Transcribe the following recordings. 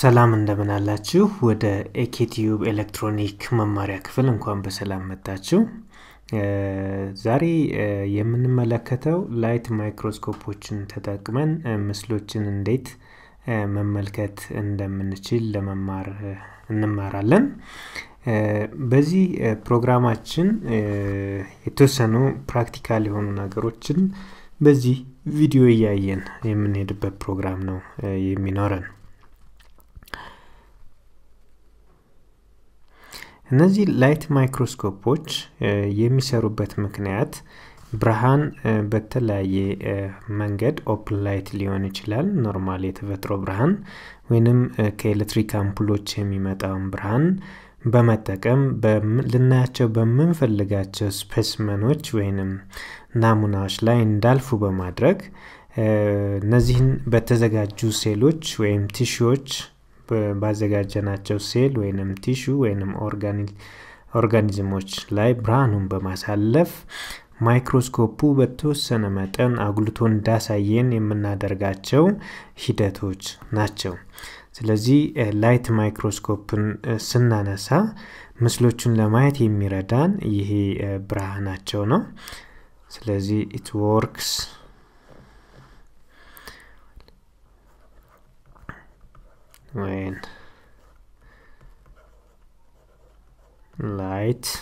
ሰላም እንደምን አላችሁ። ወደ ኤኬቲዩብ ኤሌክትሮኒክ መማሪያ ክፍል እንኳን በሰላም መጣችሁ። ዛሬ የምንመለከተው ላይት ማይክሮስኮፖችን ተጠቅመን ምስሎችን እንዴት መመልከት እንደምንችል ለመማር እንማራለን። በዚህ ፕሮግራማችን የተወሰኑ ፕራክቲካል የሆኑ ነገሮችን በዚህ ቪዲዮ እያየን የምንሄድበት ፕሮግራም ነው የሚኖረን። እነዚህ ላይት ማይክሮስኮፖች የሚሰሩበት ምክንያት ብርሃን በተለያየ መንገድ ኦፕን ላይት ሊሆን ይችላል። ኖርማል የተፈጥሮ ብርሃን ወይንም ከኤሌክትሪክ አምፑሎች የሚመጣውን ብርሃን በመጠቀም ልናያቸው በምንፈልጋቸው ስፔስመኖች ወይንም ናሙናዎች ላይ እንዳልፉ በማድረግ እነዚህን በተዘጋጁ ሴሎች ወይም ቲሺዎች ባዘጋጀናቸው ሴል ወይንም ቲሹ ወይንም ኦርጋኒዝሞች ላይ ብርሃኑን በማሳለፍ ማይክሮስኮፑ በተወሰነ መጠን አጉልቶ እንዳሳየን የምናደርጋቸው ሂደቶች ናቸው። ስለዚህ ላይት ማይክሮስኮፕን ስናነሳ ምስሎቹን ለማየት የሚረዳን ይሄ ብርሃናቸው ነው። ስለዚህ ኢት ወርክስ when light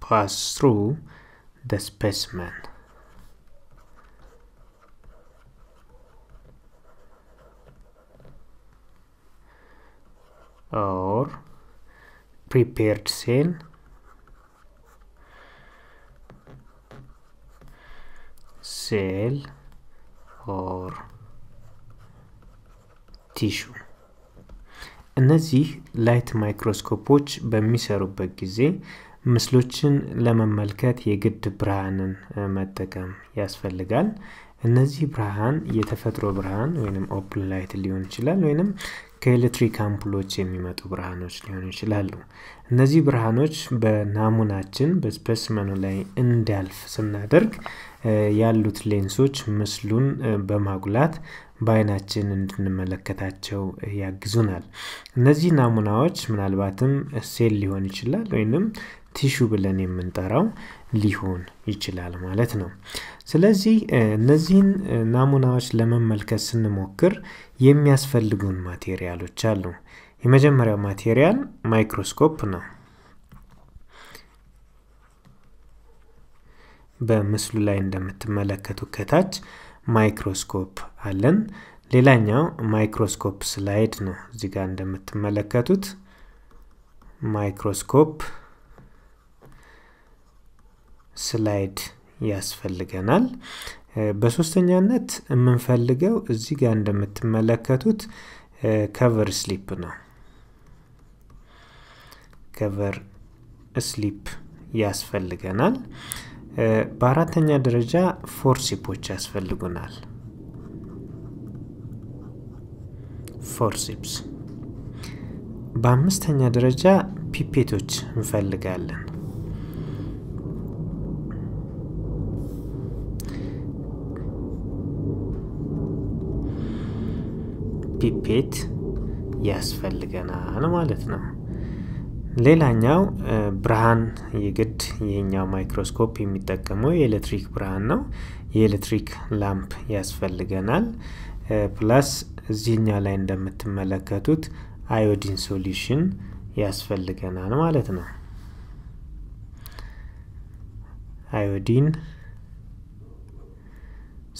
pass through the specimen or prepared cell cell or ቲሹ እነዚህ ላይት ማይክሮስኮፖች በሚሰሩበት ጊዜ ምስሎችን ለመመልከት የግድ ብርሃንን መጠቀም ያስፈልጋል። እነዚህ ብርሃን የተፈጥሮ ብርሃን ወይም ኦፕን ላይት ሊሆን ይችላል ወይም ከኤሌክትሪክ አምፖሎች የሚመጡ ብርሃኖች ሊሆኑ ይችላሉ። እነዚህ ብርሃኖች በናሙናችን በስፔስመኑ ላይ እንዲያልፍ ስናደርግ ያሉት ሌንሶች ምስሉን በማጉላት በአይናችን እንድንመለከታቸው ያግዙናል። እነዚህ ናሙናዎች ምናልባትም ሴል ሊሆን ይችላል ወይንም ቲሹ ብለን የምንጠራው ሊሆን ይችላል ማለት ነው። ስለዚህ እነዚህን ናሙናዎች ለመመልከት ስንሞክር የሚያስፈልጉን ማቴሪያሎች አሉ። የመጀመሪያው ማቴሪያል ማይክሮስኮፕ ነው። በምስሉ ላይ እንደምትመለከቱ ከታች ማይክሮስኮፕ አለን። ሌላኛው ማይክሮስኮፕ ስላይድ ነው። እዚህ ጋር እንደምትመለከቱት ማይክሮስኮፕ ስላይድ ያስፈልገናል። በሶስተኛነት የምንፈልገው እዚህ ጋር እንደምትመለከቱት ከቨር ስሊፕ ነው። ከቨር ስሊፕ ያስፈልገናል። በአራተኛ ደረጃ ፎርሲፖች ያስፈልጉናል። ፎርሲፕስ። በአምስተኛ ደረጃ ፒፔቶች እንፈልጋለን። ፒፔት ያስፈልገናል ማለት ነው። ሌላኛው ብርሃን መንገድ ይህኛው ማይክሮስኮፕ የሚጠቀመው የኤሌክትሪክ ብርሃን ነው። የኤሌክትሪክ ላምፕ ያስፈልገናል። ፕላስ እዚህኛው ላይ እንደምትመለከቱት አዮዲን ሶሉሽን ያስፈልገናል ማለት ነው። አዮዲን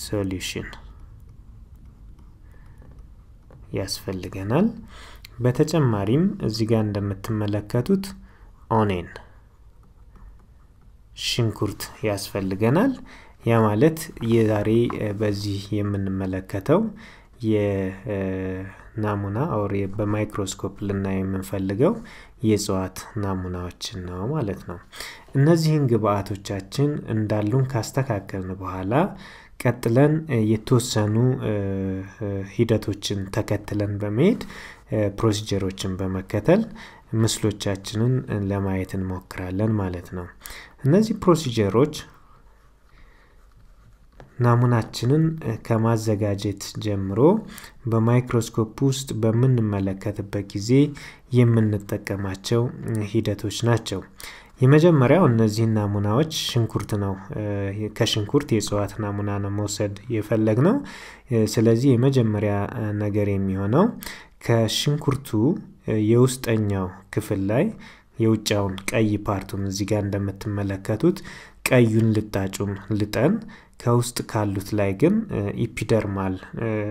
ሶሉሽን ያስፈልገናል። በተጨማሪም እዚህ ጋር እንደምትመለከቱት ኦኔን ሽንኩርት ያስፈልገናል። ያ ማለት የዛሬ በዚህ የምንመለከተው የናሙና ኦር በማይክሮስኮፕ ልናየው የምንፈልገው የእጽዋት ናሙናዎችን ነው ማለት ነው። እነዚህን ግብአቶቻችን እንዳሉን ካስተካከልን በኋላ ቀጥለን የተወሰኑ ሂደቶችን ተከትለን በመሄድ ፕሮሲጀሮችን በመከተል ምስሎቻችንን ለማየት እንሞክራለን ማለት ነው። እነዚህ ፕሮሲጀሮች ናሙናችንን ከማዘጋጀት ጀምሮ በማይክሮስኮፕ ውስጥ በምንመለከትበት ጊዜ የምንጠቀማቸው ሂደቶች ናቸው። የመጀመሪያው እነዚህን ናሙናዎች ሽንኩርት ነው። ከሽንኩርት የእጽዋት ናሙና ነው መውሰድ የፈለግ ነው። ስለዚህ የመጀመሪያ ነገር የሚሆነው ከሽንኩርቱ የውስጠኛው ክፍል ላይ የውጫውን ቀይ ፓርቱን እዚህ ጋር እንደምትመለከቱት ቀዩን ልጣጩን ልጠን ከውስጥ ካሉት ላይ ግን ኢፒደርማል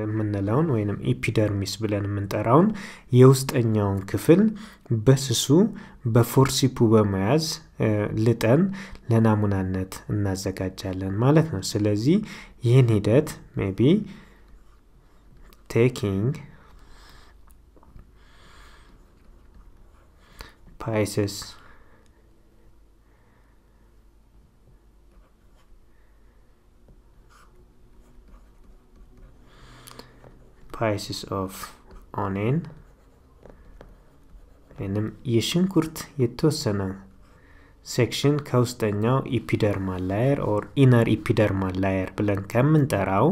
የምንለውን ወይም ኢፒደርሚስ ብለን የምንጠራውን የውስጠኛውን ክፍል በስሱ በፎርሲፑ በመያዝ ልጠን ለናሙናነት እናዘጋጃለን ማለት ነው። ስለዚህ ይህን ሂደት ሜቢ ቴኪንግ Pisces Pisces of ኦኔን ወይም የሽንኩርት የተወሰነ ሴክሽን ከውስጠኛው ኢፒደርማል ላየር ኦር ኢነር ኢፒደርማል ላየር ብለን ከምንጠራው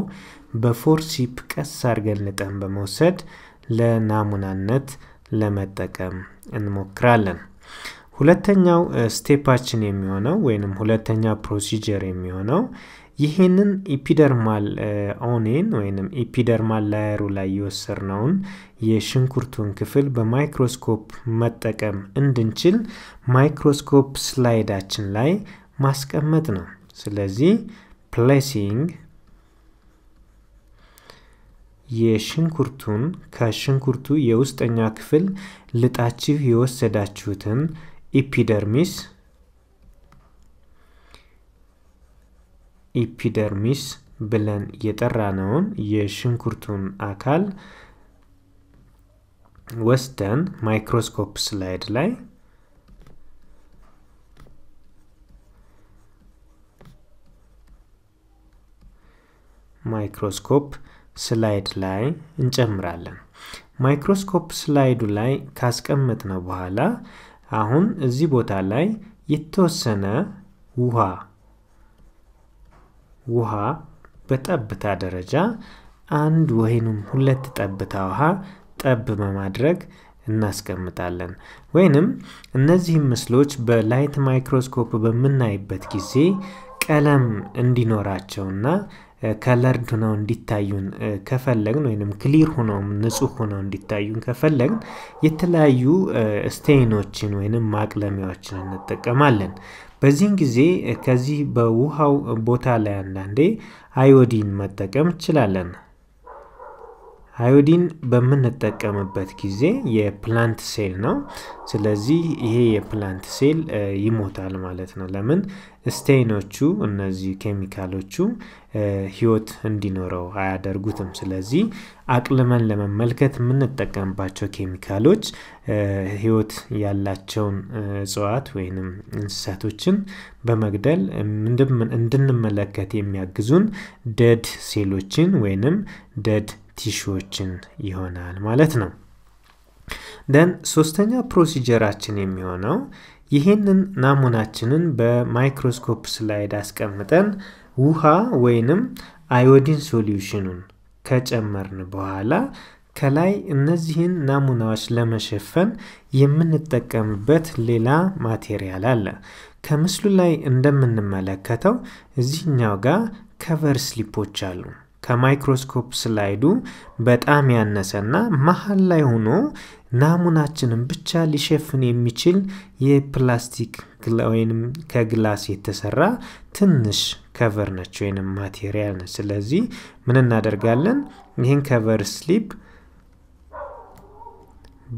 በፎርሲፕ ቀስ አድርገን ልጠን በመውሰድ ለናሙናነት ለመጠቀም እንሞክራለን። ሁለተኛው ስቴፓችን የሚሆነው ወይንም ሁለተኛ ፕሮሲጀር የሚሆነው ይህንን ኢፒደርማል ኦኔን ወይንም ኢፒደርማል ላየሩ ላይ የወሰድነውን የሽንኩርቱን ክፍል በማይክሮስኮፕ መጠቀም እንድንችል ማይክሮስኮፕ ስላይዳችን ላይ ማስቀመጥ ነው። ስለዚህ ፕሌሲንግ የሽንኩርቱን ከሽንኩርቱ የውስጠኛ ክፍል ልጣችሁ የወሰዳችሁትን ኢፒደርሚስ ኢፒደርሚስ ብለን የጠራነውን የሽንኩርቱን አካል ወስደን ማይክሮስኮፕ ስላይድ ላይ ማይክሮስኮፕ ስላይድ ላይ እንጨምራለን። ማይክሮስኮፕ ስላይዱ ላይ ካስቀመጥነው በኋላ አሁን እዚህ ቦታ ላይ የተወሰነ ውሃ ውሃ በጠብታ ደረጃ አንድ ወይንም ሁለት ጠብታ ውሃ ጠብ በማድረግ እናስቀምጣለን። ወይንም እነዚህም ምስሎች በላይት ማይክሮስኮፕ በምናይበት ጊዜ ቀለም እንዲኖራቸውና ከለርድ ሆነው እንዲታዩን ከፈለግን ወይም ክሊር ሆነው ንጹህ ሆነው እንዲታዩን ከፈለግን የተለያዩ ስቴይኖችን ወይንም ማቅለሚያዎችን እንጠቀማለን። በዚህን ጊዜ ከዚህ በውሃው ቦታ ላይ አንዳንዴ አዮዲን መጠቀም እንችላለን። አዮዲን በምንጠቀምበት ጊዜ የፕላንት ሴል ነው። ስለዚህ ይሄ የፕላንት ሴል ይሞታል ማለት ነው። ለምን ስቴኖቹ እነዚህ ኬሚካሎቹ ህይወት እንዲኖረው አያደርጉትም። ስለዚህ አቅልመን ለመመልከት የምንጠቀምባቸው ኬሚካሎች ህይወት ያላቸውን እጽዋት ወይንም እንስሳቶችን በመግደል እንድንመለከት የሚያግዙን ደድ ሴሎችን ወይንም ደድ ቲሹዎችን ይሆናል ማለት ነው። ደን ሶስተኛ ፕሮሲጀራችን የሚሆነው ይህንን ናሙናችንን በማይክሮስኮፕ ስላይድ አስቀምጠን ውሃ ወይንም አዮዲን ሶሉሽኑን ከጨመርን በኋላ ከላይ እነዚህን ናሙናዎች ለመሸፈን የምንጠቀምበት ሌላ ማቴሪያል አለ። ከምስሉ ላይ እንደምንመለከተው እዚህኛው ጋር ከቨር ስሊፖች አሉ። ከማይክሮስኮፕ ስላይዱ በጣም ያነሰና መሀል ላይ ሆኖ ናሙናችንን ብቻ ሊሸፍን የሚችል የፕላስቲክ ወይም ከግላስ የተሰራ ትንሽ ከቨር ነች ወይም ማቴሪያል ነች። ስለዚህ ምን እናደርጋለን? ይህን ከቨር ስሊፕ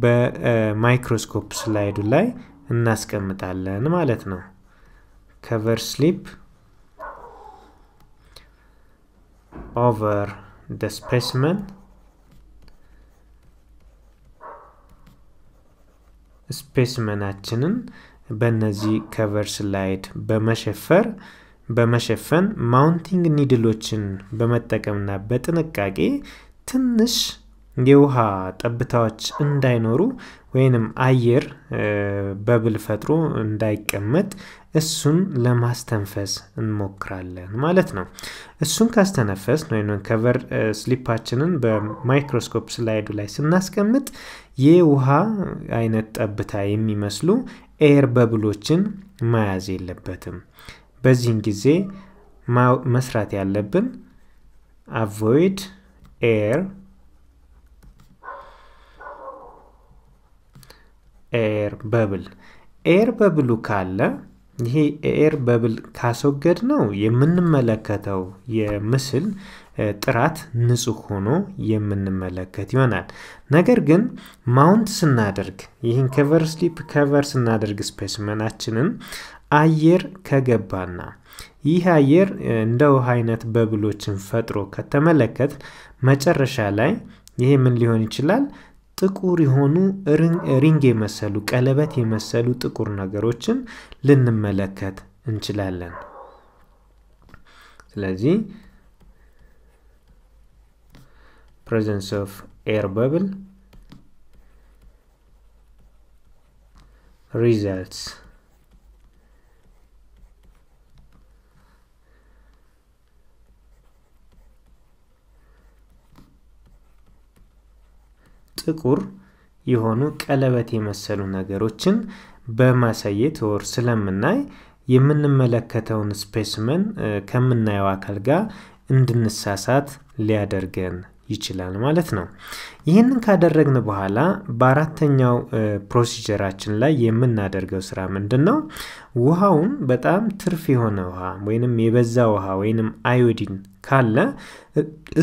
በማይክሮስኮፕ ስላይዱ ላይ እናስቀምጣለን ማለት ነው። ከቨር ስሊፕ over the specimen ስፔስመናችንን በእነዚህ ከቨር ስላይድ በመሸፈር በመሸፈን ማውንቲንግ ኒድሎችን በመጠቀምና በጥንቃቄ ትንሽ የውሃ ጠብታዎች እንዳይኖሩ ወይንም አየር በብል ፈጥሮ እንዳይቀመጥ እሱን ለማስተንፈስ እንሞክራለን ማለት ነው። እሱን ካስተነፈስ ወይም ከቨር ስሊፓችንን በማይክሮስኮፕ ስላይዱ ላይ ስናስቀምጥ የውሃ አይነት ጠብታ የሚመስሉ ኤር በብሎችን መያዝ የለበትም። በዚህን ጊዜ መስራት ያለብን አቮይድ ኤር ኤር በብል ኤር በብሉ ካለ ይሄ ኤር በብል ካስወገድ ነው የምንመለከተው የምስል ጥራት ንጹህ ሆኖ የምንመለከት ይሆናል። ነገር ግን ማውንት ስናደርግ ይህን ከቨር ስሊፕ ከቨር ስናደርግ ስፔስመናችንን አየር ከገባና ይህ አየር እንደ ውሃ አይነት በብሎችን ፈጥሮ ከተመለከት መጨረሻ ላይ ይሄ ምን ሊሆን ይችላል? ጥቁር የሆኑ ሪንግ የመሰሉ ቀለበት የመሰሉ ጥቁር ነገሮችን ልንመለከት እንችላለን። ስለዚህ ፕሬዘንስ ኦፍ ኤር በብል results ጥቁር የሆኑ ቀለበት የመሰሉ ነገሮችን በማሳየት ወር ስለምናይ የምንመለከተውን ስፔስመን ከምናየው አካል ጋር እንድንሳሳት ሊያደርገን ይችላል ማለት ነው። ይህንን ካደረግን በኋላ በአራተኛው ፕሮሲጀራችን ላይ የምናደርገው ስራ ምንድን ነው? ውሃውን በጣም ትርፍ የሆነ ውሃ ወይንም የበዛ ውሃ ወይንም አዮዲን ካለ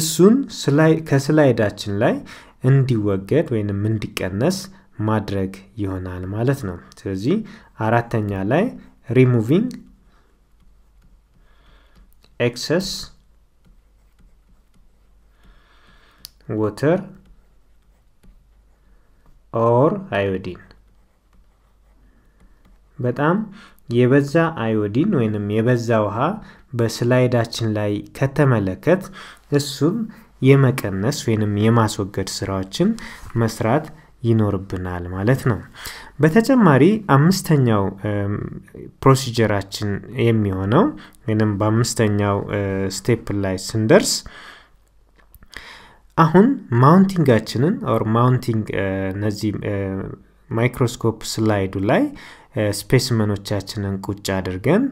እሱን ከስላይዳችን ላይ እንዲወገድ ወይንም እንዲቀነስ ማድረግ ይሆናል ማለት ነው። ስለዚህ አራተኛ ላይ ሪሙቪንግ ኤክሰስ ወተር ኦር አዮዲን በጣም የበዛ አዮዲን ወይንም የበዛ ውሃ በስላይዳችን ላይ ከተመለከት እሱም የመቀነስ ወይንም የማስወገድ ስራዎችን መስራት ይኖርብናል ማለት ነው። በተጨማሪ አምስተኛው ፕሮሲጀራችን የሚሆነው ወይም በአምስተኛው ስቴፕ ላይ ስንደርስ አሁን ማውንቲንጋችንን ኦር ማውንቲንግ እነዚህ ማይክሮስኮፕ ስላይዱ ላይ ስፔስመኖቻችንን ቁጭ አድርገን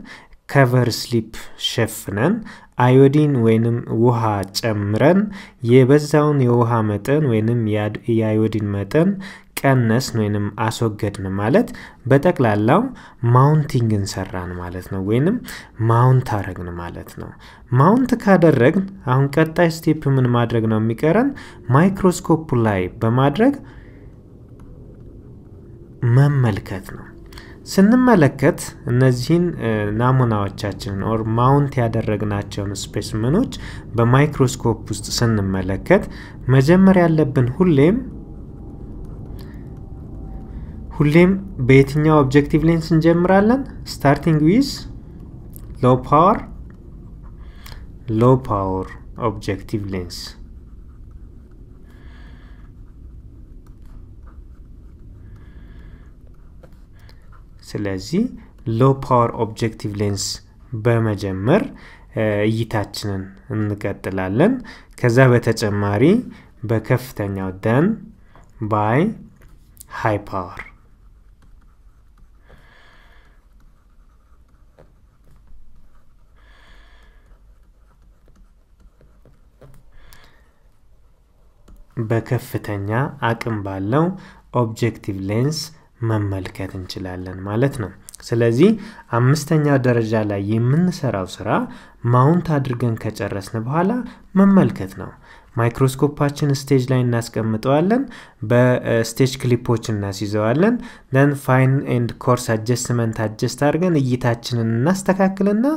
ከቨር ስሊፕ ሸፍነን አዮዲን ወይንም ውሃ ጨምረን የበዛውን የውሃ መጠን ወይንም የአዮዲን መጠን ቀነስን ወይንም አስወገድን ማለት በጠቅላላው ማውንቲንግ እንሰራን ማለት ነው፣ ወይንም ማውንት አረግን ማለት ነው። ማውንት ካደረግን አሁን ቀጣይ ስቴፕ ምን ማድረግ ነው የሚቀረን? ማይክሮስኮፕ ላይ በማድረግ መመልከት ነው። ስንመለከት እነዚህን ናሙናዎቻችንን ኦር ማውንት ያደረግናቸውን ስፔስመኖች በማይክሮስኮፕ ውስጥ ስንመለከት መጀመሪያ ያለብን ሁሌም ሁሌም በየትኛው ኦብጀክቲቭ ሌንስ እንጀምራለን? ስታርቲንግ ዊዝ ሎ ፓወር ሎው ፓወር ኦብጀክቲቭ ሌንስ ስለዚህ ሎ ፓወር ኦብጀክቲቭ ሌንስ በመጀመር እይታችንን እንቀጥላለን። ከዛ በተጨማሪ በከፍተኛው ደን ባይ ሃይ ፓወር በከፍተኛ አቅም ባለው ኦብጀክቲቭ ሌንስ መመልከት እንችላለን ማለት ነው። ስለዚህ አምስተኛ ደረጃ ላይ የምንሰራው ስራ ማውንት አድርገን ከጨረስን በኋላ መመልከት ነው። ማይክሮስኮፓችን ስቴጅ ላይ እናስቀምጠዋለን በስቴጅ ክሊፖች እናስይዘዋለን ደን ፋይን ኤንድ ኮርስ አጀስትመንት አጀስት አድርገን እይታችንን እናስተካክልና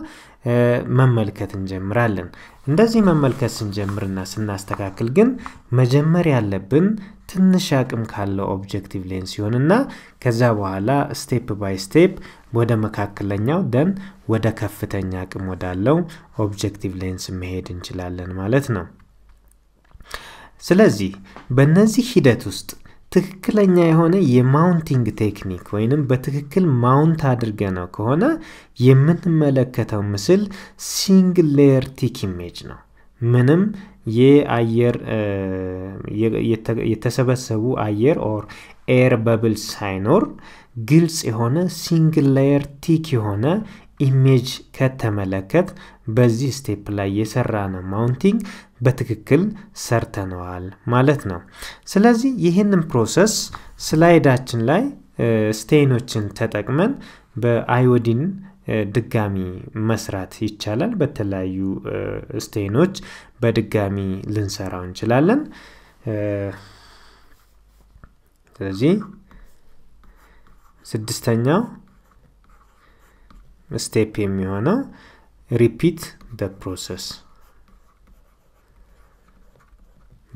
መመልከት እንጀምራለን እንደዚህ መመልከት ስንጀምርና ስናስተካክል ግን መጀመር ያለብን ትንሽ አቅም ካለው ኦብጀክቲቭ ሌንስ ሲሆንና ከዛ በኋላ ስቴፕ ባይ ስቴፕ ወደ መካከለኛው ደን ወደ ከፍተኛ አቅም ወዳለው ኦብጀክቲቭ ሌንስ መሄድ እንችላለን ማለት ነው ስለዚህ በእነዚህ ሂደት ውስጥ ትክክለኛ የሆነ የማውንቲንግ ቴክኒክ ወይንም በትክክል ማውንት አድርገ ነው ከሆነ የምንመለከተው ምስል ሲንግል ሌየር ቲክ ኢሜጅ ነው። ምንም የአየር የተሰበሰቡ አየር ኦር ኤር በብል ሳይኖር ግልጽ የሆነ ሲንግል ላየር ቲክ የሆነ ኢሜጅ ከተመለከት በዚህ ስቴፕ ላይ የሰራ ነው ማውንቲንግ በትክክል ሰርተነዋል ማለት ነው። ስለዚህ ይህንን ፕሮሰስ ስላይዳችን ላይ ስቴኖችን ተጠቅመን በአዮዲን ድጋሚ መስራት ይቻላል። በተለያዩ ስቴኖች በድጋሚ ልንሰራው እንችላለን። ስለዚህ ስድስተኛው ስቴፕ የሚሆነው ሪፒት ደ ፕሮሰስ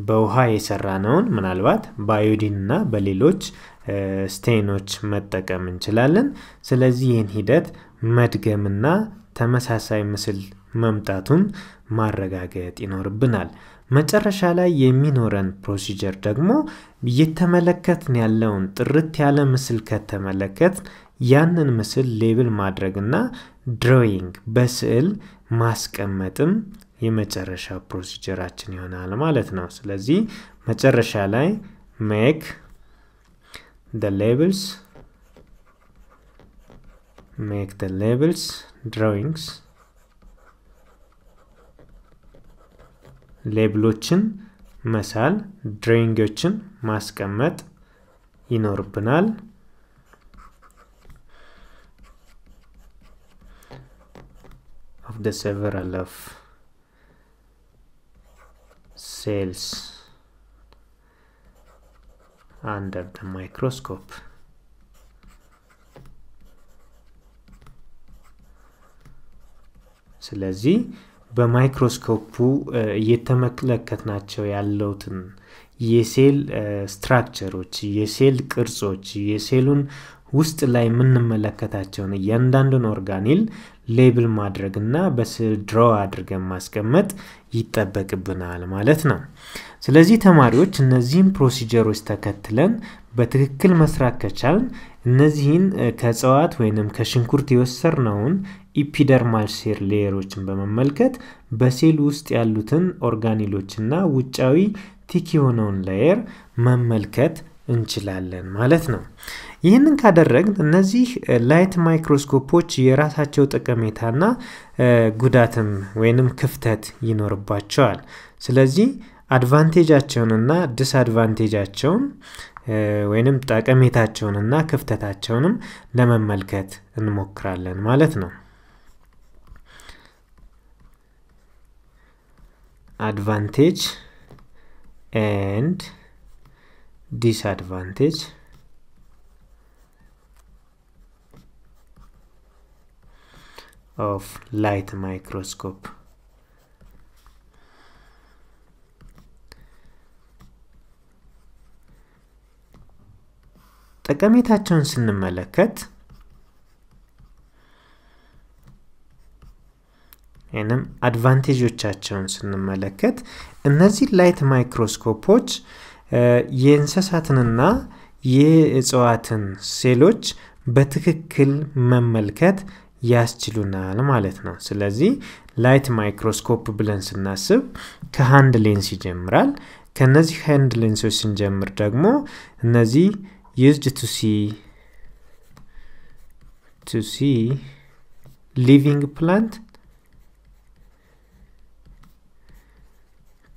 በውሃ የሰራ ነውን ምናልባት በአዮዲን እና በሌሎች ስቴኖች መጠቀም እንችላለን። ስለዚህ ይህን ሂደት መድገምና ተመሳሳይ ምስል መምጣቱን ማረጋገጥ ይኖርብናል። መጨረሻ ላይ የሚኖረን ፕሮሲጀር ደግሞ እየተመለከትን ያለውን ጥርት ያለ ምስል ከተመለከት ያንን ምስል ሌብል ማድረግና ድሮይንግ በስዕል ማስቀመጥም የመጨረሻ ፕሮሲጀራችን ይሆናል ማለት ነው። ስለዚህ መጨረሻ ላይ ሜክ ደ ሌብልስ ሜክ ደ ሌብልስ ድሮዊንግስ ሌብሎችን መሳል ድሮዊንጎችን ማስቀመጥ ይኖርብናል። ኦፍ the ሴቨራል ኦፍ cells under the microscope. ስለዚህ በማይክሮስኮፑ እየተመለከትናቸው ያለውትን የሴል ስትራክቸሮች፣ የሴል ቅርጾች፣ የሴሉን ውስጥ ላይ የምንመለከታቸውን እያንዳንዱን ኦርጋኒል ሌብል ማድረግና በስድሮ አድርገን ማስቀመጥ ይጠበቅብናል ማለት ነው። ስለዚህ ተማሪዎች እነዚህን ፕሮሲጀሮች ተከትለን በትክክል መስራት ከቻልን እነዚህን ከእጽዋት ወይንም ከሽንኩርት የወሰድነውን ኢፒደርማል ሴር ሌየሮችን በመመልከት በሴል ውስጥ ያሉትን ኦርጋኒሎችና ውጫዊ ቲክ የሆነውን ለየር መመልከት እንችላለን ማለት ነው። ይህንን ካደረግን እነዚህ ላይት ማይክሮስኮፖች የራሳቸው ጠቀሜታና ጉዳትም ወይንም ክፍተት ይኖርባቸዋል። ስለዚህ አድቫንቴጃቸውንና ዲስአድቫንቴጃቸውን ወይንም ጠቀሜታቸውንና ክፍተታቸውንም ለመመልከት እንሞክራለን ማለት ነው። አድቫንቴጅ ኤንድ ዲስአድቫንቴጅ of light microscope. ጠቀሜታቸውን ስንመለከት ወይም አድቫንቴጆቻቸውን ስንመለከት እነዚህ ላይት ማይክሮስኮፖች የእንስሳትንና የእጽዋትን ሴሎች በትክክል መመልከት ያስችሉናል ማለት ነው። ስለዚህ ላይት ማይክሮስኮፕ ብለን ስናስብ ከሃንድ ሌንስ ይጀምራል። ከነዚህ ሃንድ ሌንሶች ስንጀምር ደግሞ እነዚህ ዩዝድ ቱሲ ቱ ሲ ሊቪንግ ፕላንት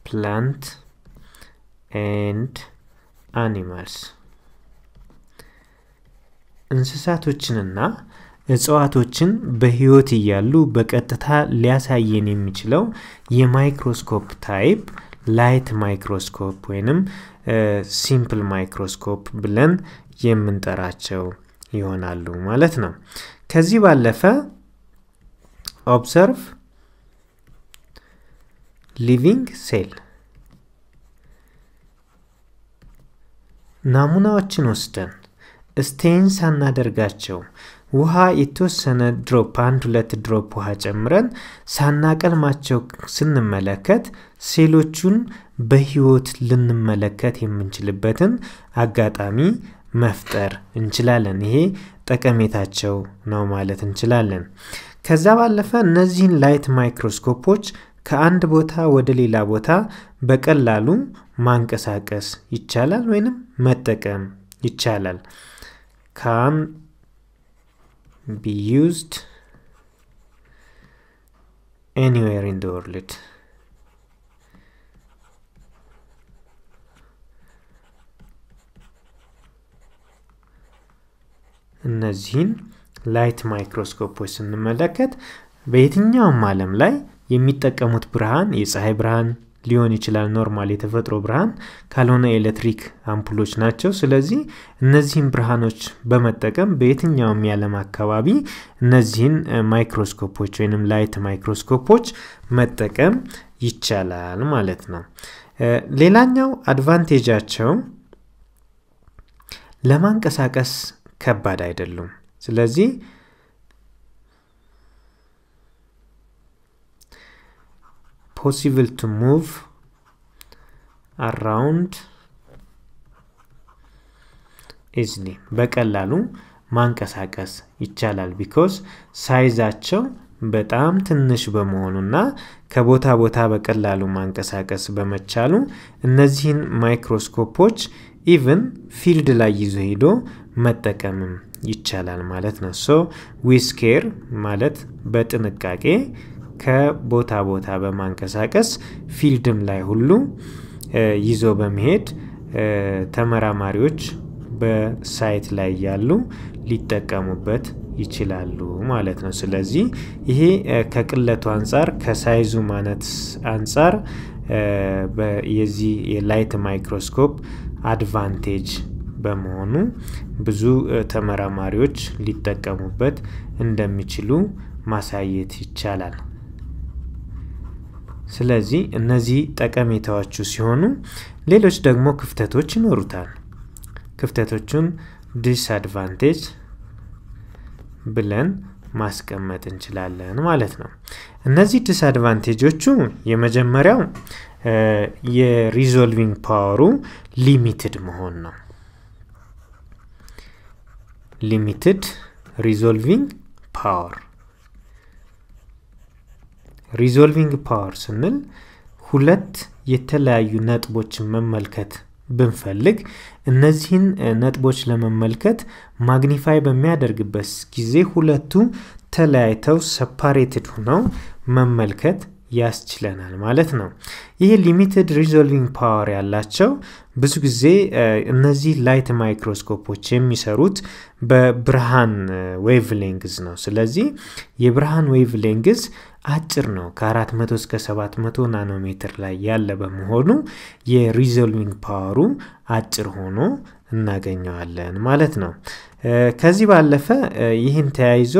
ፕላንት ኤንድ አኒማልስ እንስሳቶችንና እጽዋቶችን በህይወት እያሉ በቀጥታ ሊያሳየን የሚችለው የማይክሮስኮፕ ታይፕ ላይት ማይክሮስኮፕ ወይንም ሲምፕል ማይክሮስኮፕ ብለን የምንጠራቸው ይሆናሉ ማለት ነው። ከዚህ ባለፈ ኦብሰርቭ ሊቪንግ ሴል ናሙናዎችን ወስደን ስቴን ሳናደርጋቸው ውሃ የተወሰነ ድሮፕ አንድ ሁለት ድሮፕ ውሃ ጨምረን ሳናቀልማቸው ስንመለከት ሴሎቹን በህይወት ልንመለከት የምንችልበትን አጋጣሚ መፍጠር እንችላለን። ይሄ ጠቀሜታቸው ነው ማለት እንችላለን። ከዛ ባለፈ እነዚህን ላይት ማይክሮስኮፖች ከአንድ ቦታ ወደ ሌላ ቦታ በቀላሉ ማንቀሳቀስ ይቻላል ወይንም መጠቀም ይቻላል። be used anywhere in the world. እነዚህን ላይት ማይክሮስኮፖች ስንመለከት በየትኛውም ዓለም ላይ የሚጠቀሙት ብርሃን የፀሐይ ብርሃን ሊሆን ይችላል ኖርማል የተፈጥሮ ብርሃን ካልሆነ ኤሌክትሪክ አምፑሎች ናቸው። ስለዚህ እነዚህን ብርሃኖች በመጠቀም በየትኛውም የዓለም አካባቢ እነዚህን ማይክሮስኮፖች ወይም ላይት ማይክሮስኮፖች መጠቀም ይቻላል ማለት ነው። ሌላኛው አድቫንቴጃቸው ለማንቀሳቀስ ከባድ አይደሉም። ስለዚህ possible to move አራውንድ ኢዝሊ በቀላሉ ማንቀሳቀስ ይቻላል። ቢኮዝ ሳይዛቸው በጣም ትንሽ በመሆኑና ከቦታ ቦታ በቀላሉ ማንቀሳቀስ በመቻሉ እነዚህን ማይክሮስኮፖች ኢቭን ፊልድ ላይ ይዞ ሄዶ መጠቀምም ይቻላል ማለት ነው። ሶ ዊስኬር ማለት በጥንቃቄ ከቦታ ቦታ በማንቀሳቀስ ፊልድም ላይ ሁሉ ይዞ በመሄድ ተመራማሪዎች በሳይት ላይ ያሉ ሊጠቀሙበት ይችላሉ ማለት ነው። ስለዚህ ይሄ ከቅለቱ አንጻር ከሳይዙ ማነት አንጻር የዚህ የላይት ማይክሮስኮፕ አድቫንቴጅ በመሆኑ ብዙ ተመራማሪዎች ሊጠቀሙበት እንደሚችሉ ማሳየት ይቻላል። ስለዚህ እነዚህ ጠቀሜታዎቹ ሲሆኑ ሌሎች ደግሞ ክፍተቶች ይኖሩታል። ክፍተቶቹን ዲስአድቫንቴጅ ብለን ማስቀመጥ እንችላለን ማለት ነው። እነዚህ ዲስአድቫንቴጆቹ የመጀመሪያው የሪዞልቪንግ ፓወሩ ሊሚትድ መሆን ነው። ሊሚትድ ሪዞልቪንግ ፓወር ሪዞልቪንግ ፓወር ስንል ሁለት የተለያዩ ነጥቦችን መመልከት ብንፈልግ እነዚህን ነጥቦች ለመመልከት ማግኒፋይ በሚያደርግበት ጊዜ ሁለቱ ተለያይተው ሰፓሬትድ ሆነው መመልከት ያስችለናል ማለት ነው። ይህ ሊሚትድ ሪዞልቪንግ ፓወር ያላቸው ብዙ ጊዜ እነዚህ ላይት ማይክሮስኮፖች የሚሰሩት በብርሃን ዌቭ ሌንግዝ ነው። ስለዚህ የብርሃን ዌቭ ሌንግዝ አጭር ነው። ከ400 እስከ 700 ናኖሜትር ላይ ያለ በመሆኑ የሪዞልቪንግ ፓወሩ አጭር ሆኖ እናገኘዋለን ማለት ነው። ከዚህ ባለፈ ይህን ተያይዞ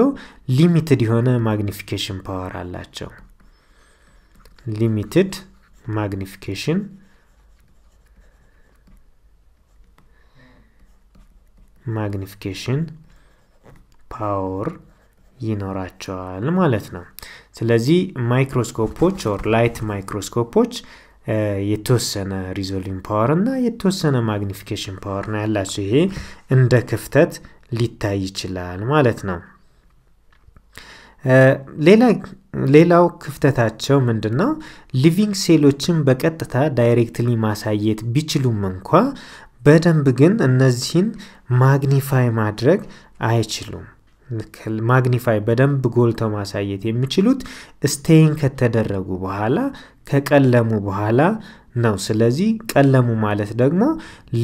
ሊሚትድ የሆነ ማግኒፊኬሽን ፓወር አላቸው። ሊሚትድ ማግኒፊኬሽን ማግኒፊኬሽን ፓወር ይኖራቸዋል ማለት ነው። ስለዚህ ማይክሮስኮፖች ኦር ላይት ማይክሮስኮፖች የተወሰነ ሪዞልቪንግ ፓወር እና የተወሰነ ማግኒፊኬሽን ፓወር ነው ያላቸው። ይሄ እንደ ክፍተት ሊታይ ይችላል ማለት ነው። ሌላው ክፍተታቸው ምንድን ነው? ሊቪንግ ሴሎችን በቀጥታ ዳይሬክትሊ ማሳየት ቢችሉም እንኳ በደንብ ግን እነዚህን ማግኒፋይ ማድረግ አይችሉም። ማግኒፋይ በደንብ ጎልተው ማሳየት የሚችሉት ስቴይን ከተደረጉ በኋላ ከቀለሙ በኋላ ነው። ስለዚህ ቀለሙ ማለት ደግሞ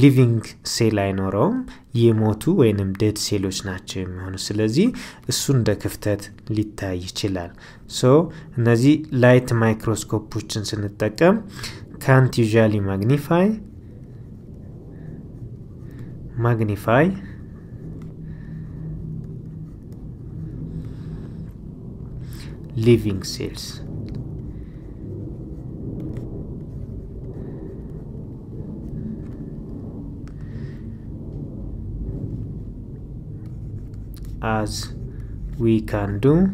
ሊቪንግ ሴል አይኖረውም፣ የሞቱ ወይንም ዴድ ሴሎች ናቸው የሚሆኑ። ስለዚህ እሱ እንደ ክፍተት ሊታይ ይችላል። ሶ እነዚህ ላይት ማይክሮስኮፖችን ስንጠቀም ካንት ዩዣሊ ማግኒፋይ ማግኒፋይ living cells. As we can do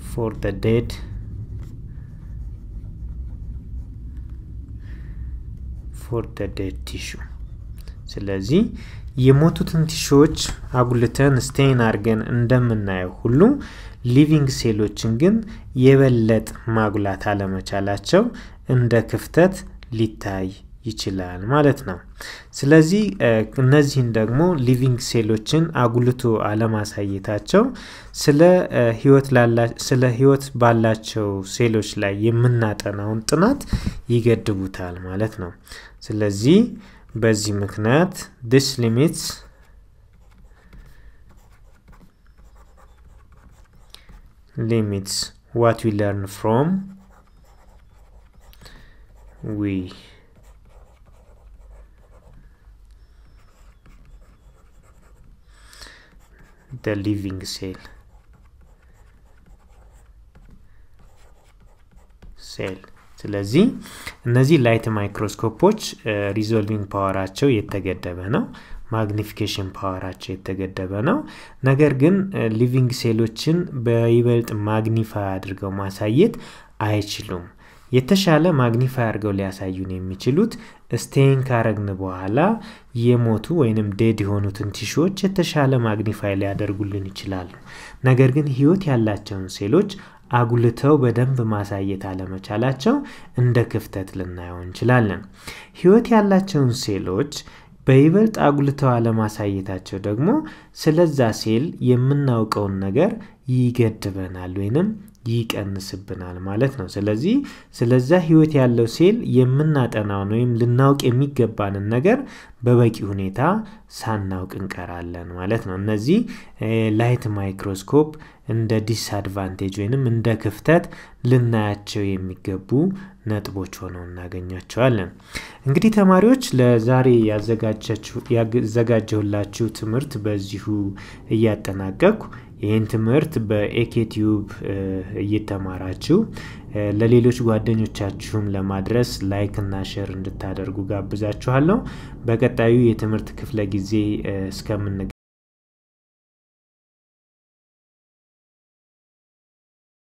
for the dead for the dead tissue. ስለዚህ የሞቱትን ቲሹዎች አጉልተን ስቴን አድርገን እንደምናየው ሁሉ ሊቪንግ ሴሎችን ግን የበለጥ ማጉላት አለመቻላቸው እንደ ክፍተት ሊታይ ይችላል ማለት ነው። ስለዚህ እነዚህን ደግሞ ሊቪንግ ሴሎችን አጉልቶ አለማሳየታቸው ስለ ህይወት ባላቸው ሴሎች ላይ የምናጠናውን ጥናት ይገድቡታል ማለት ነው። ስለዚህ بزي magnet, this limits limits what we learn from we the living cell cell ስለዚህ እነዚህ ላይት ማይክሮስኮፖች ሪዞልቪንግ ፓወራቸው የተገደበ ነው። ማግኒፊኬሽን ፓወራቸው የተገደበ ነው። ነገር ግን ሊቪንግ ሴሎችን በይበልጥ ማግኒፋይ አድርገው ማሳየት አይችሉም። የተሻለ ማግኒፋይ አድርገው ሊያሳዩን የሚችሉት ስቴን ካረግን በኋላ የሞቱ ወይንም ዴድ የሆኑትን ቲሾዎች የተሻለ ማግኒፋይ ሊያደርጉልን ይችላሉ። ነገር ግን ህይወት ያላቸውን ሴሎች አጉልተው በደንብ ማሳየት አለመቻላቸው እንደ ክፍተት ልናየው እንችላለን። ህይወት ያላቸውን ሴሎች በይበልጥ አጉልተው አለማሳየታቸው ደግሞ ስለዛ ሴል የምናውቀውን ነገር ይገድበናል ወይንም ይቀንስብናል ማለት ነው። ስለዚህ ስለዛ ህይወት ያለው ሴል የምናጠናውን ወይም ልናውቅ የሚገባንን ነገር በበቂ ሁኔታ ሳናውቅ እንቀራለን ማለት ነው። እነዚህ ላይት ማይክሮስኮፕ እንደ ዲስአድቫንቴጅ ወይንም እንደ ክፍተት ልናያቸው የሚገቡ ነጥቦች ሆነው እናገኛቸዋለን። እንግዲህ ተማሪዎች ለዛሬ ያዘጋጀሁላችሁ ትምህርት በዚሁ እያጠናቀቅኩ ይህን ትምህርት በኤኬቲዩብ እየተማራችሁ ለሌሎች ጓደኞቻችሁም ለማድረስ ላይክ እና ሼር እንድታደርጉ ጋብዛችኋለሁ። በቀጣዩ የትምህርት ክፍለ ጊዜ እስከምን